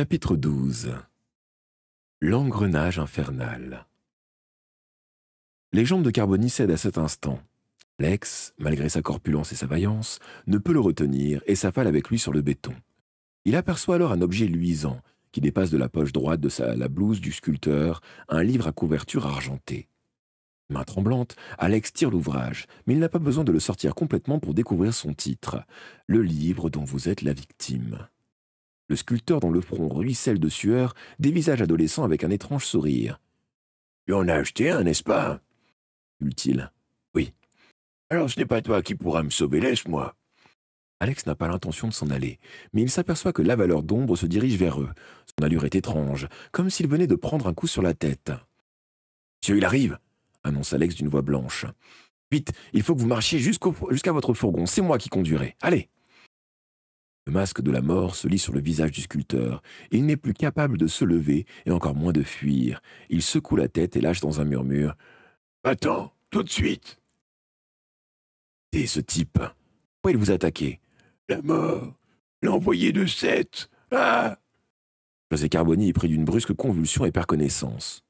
Chapitre 12 L'engrenage infernal Les jambes de Carboni cèdent à cet instant. Lex, malgré sa corpulence et sa vaillance, ne peut le retenir et s'affale avec lui sur le béton. Il aperçoit alors un objet luisant qui dépasse de la poche droite de sa, la blouse du sculpteur un livre à couverture argentée. Main tremblante, Alex tire l'ouvrage, mais il n'a pas besoin de le sortir complètement pour découvrir son titre, Le livre dont vous êtes la victime. Le sculpteur, dont le front ruisselle de sueur, dévisage adolescents avec un étrange sourire. Tu en as acheté un, n'est-ce pas dit il Oui. Alors ce n'est pas toi qui pourras me sauver, laisse-moi. Alex n'a pas l'intention de s'en aller, mais il s'aperçoit que la valeur d'ombre se dirige vers eux. Son allure est étrange, comme s'il venait de prendre un coup sur la tête. Monsieur, il arrive annonce Alex d'une voix blanche. Vite, il faut que vous marchiez jusqu'à votre fourgon, c'est moi qui conduirai. Allez le masque de la mort se lit sur le visage du sculpteur. Il n'est plus capable de se lever et encore moins de fuir. Il secoue la tête et lâche dans un murmure. Attends, tout de suite Et ce type Pourquoi il vous attaquer La mort L'envoyé de Seth Ah José Carboni est pris d'une brusque convulsion et perd connaissance.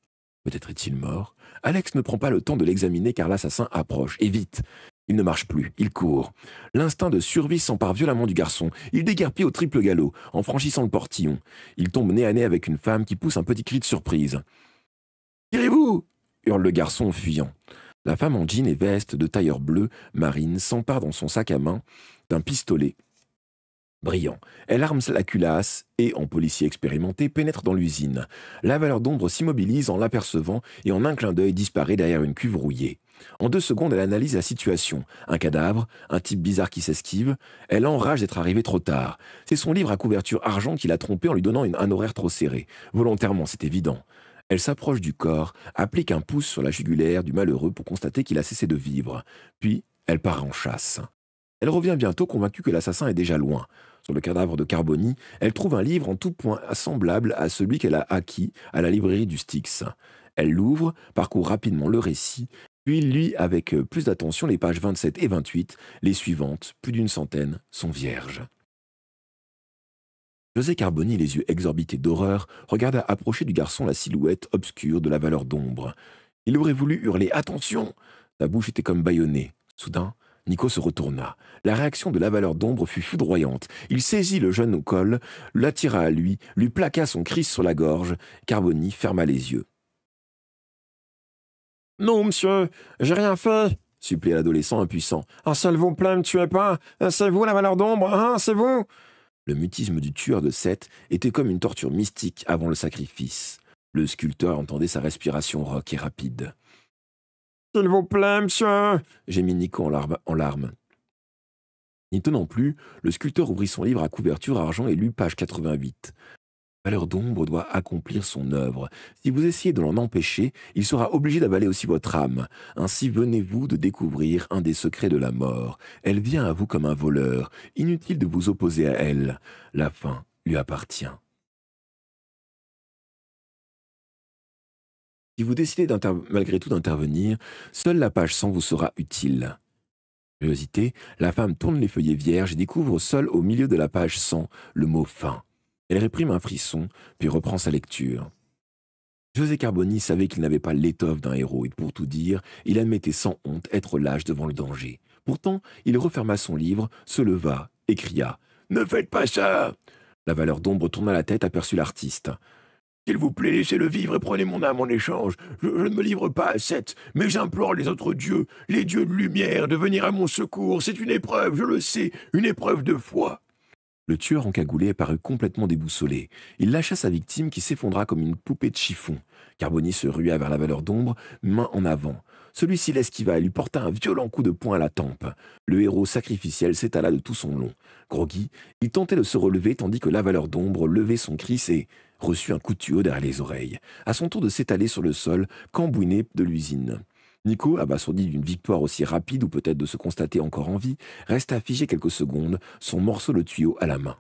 Peut-être est-il mort Alex ne prend pas le temps de l'examiner car l'assassin approche, et vite il ne marche plus, il court. L'instinct de survie s'empare violemment du garçon. Il déguerpit au triple galop, en franchissant le portillon. Il tombe nez à nez avec une femme qui pousse un petit cri de surprise. Tirez-vous hurle le garçon en fuyant. La femme en jean et veste de tailleur bleu marine s'empare dans son sac à main d'un pistolet Brillant. Elle arme la culasse et, en policier expérimenté, pénètre dans l'usine. La valeur d'ombre s'immobilise en l'apercevant et en un clin d'œil disparaît derrière une cuve rouillée. En deux secondes, elle analyse la situation. Un cadavre, un type bizarre qui s'esquive. Elle enrage d'être arrivée trop tard. C'est son livre à couverture argent qui l'a trompé en lui donnant une, un horaire trop serré. Volontairement, c'est évident. Elle s'approche du corps, applique un pouce sur la jugulaire du malheureux pour constater qu'il a cessé de vivre. Puis, elle part en chasse. Elle revient bientôt convaincue que l'assassin est déjà loin le cadavre de Carboni, elle trouve un livre en tout point semblable à celui qu'elle a acquis à la librairie du Styx. Elle l'ouvre, parcourt rapidement le récit, puis lit avec plus d'attention les pages 27 et 28. Les suivantes, plus d'une centaine, sont vierges. José Carboni, les yeux exorbités d'horreur, regarda approcher du garçon la silhouette obscure de la valeur d'ombre. Il aurait voulu hurler Attention Sa bouche était comme bâillonnée. Soudain, Nico se retourna. La réaction de la valeur d'ombre fut foudroyante. Il saisit le jeune au col, l'attira à lui, lui plaqua son cris sur la gorge. Carboni ferma les yeux. Non, monsieur, j'ai rien fait, supplia l'adolescent impuissant. Un ah, seul vous plaît, me tuez pas. Euh, c'est vous la valeur d'ombre, hein, c'est vous. Le mutisme du tueur de Seth était comme une torture mystique avant le sacrifice. Le sculpteur entendait sa respiration rauque et rapide. S'il vous plaît, monsieur gémit Nico en, larmes. N'y tenant plus, le sculpteur ouvrit son livre à couverture argent et lut page 88. Valeur d'ombre doit accomplir son œuvre. Si vous essayez de l'en empêcher, il sera obligé d'avaler aussi votre âme. Ainsi venez-vous de découvrir un des secrets de la mort. Elle vient à vous comme un voleur. Inutile de vous opposer à elle. La fin lui appartient. Si vous décidez malgré tout d'intervenir, seule la page 100 vous sera utile. Curiosité, la femme tourne les feuillets vierges et découvre seule au milieu de la page 100 le mot fin. Elle réprime un frisson, puis reprend sa lecture. José Carboni savait qu'il n'avait pas l'étoffe d'un héros et pour tout dire, il admettait sans honte être lâche devant le danger. Pourtant, il referma son livre, se leva et cria Ne faites pas ça La valeur d'ombre tourna la tête, aperçut l'artiste. S'il vous plaît, laissez-le vivre et prenez mon âme en échange. Je, ne me livre pas à cette. mais j'implore les autres dieux, les dieux de lumière, de venir à mon secours. C'est une épreuve, je le sais, une épreuve de foi. Le tueur encagoulé parut complètement déboussolé. Il lâcha sa victime qui s'effondra comme une poupée de chiffon. Carboni se rua vers la valeur d'ombre, main en avant. Celui-ci l'esquiva et lui porta un violent coup de poing à la tempe. Le héros sacrificiel s'étala de tout son long. Grogui, il tentait de se relever tandis que la valeur d'ombre levait son cri et reçut un coup de tuyau derrière les oreilles, à son tour de s'étaler sur le sol, cambouiné de l'usine. Nico, abasourdi d'une victoire aussi rapide ou peut-être de se constater encore en vie, resta figé quelques secondes, son morceau de tuyau à la main.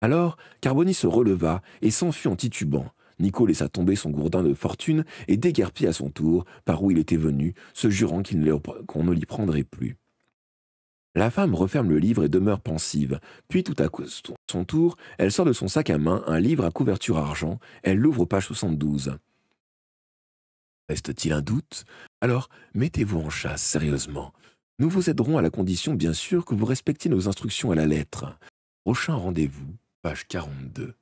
Alors, Carboni se releva et s'enfuit en titubant. Nico laissa tomber son gourdin de fortune et déguerpit à son tour, par où il était venu, se jurant qu'on ne l'y prendrait plus. La femme referme le livre et demeure pensive, puis tout à son tour, elle sort de son sac à main un livre à couverture argent, elle l'ouvre page pages 72. Reste-t-il un doute Alors, mettez-vous en chasse, sérieusement. Nous vous aiderons à la condition, bien sûr, que vous respectiez nos instructions à la lettre. Prochain rendez-vous, page 42.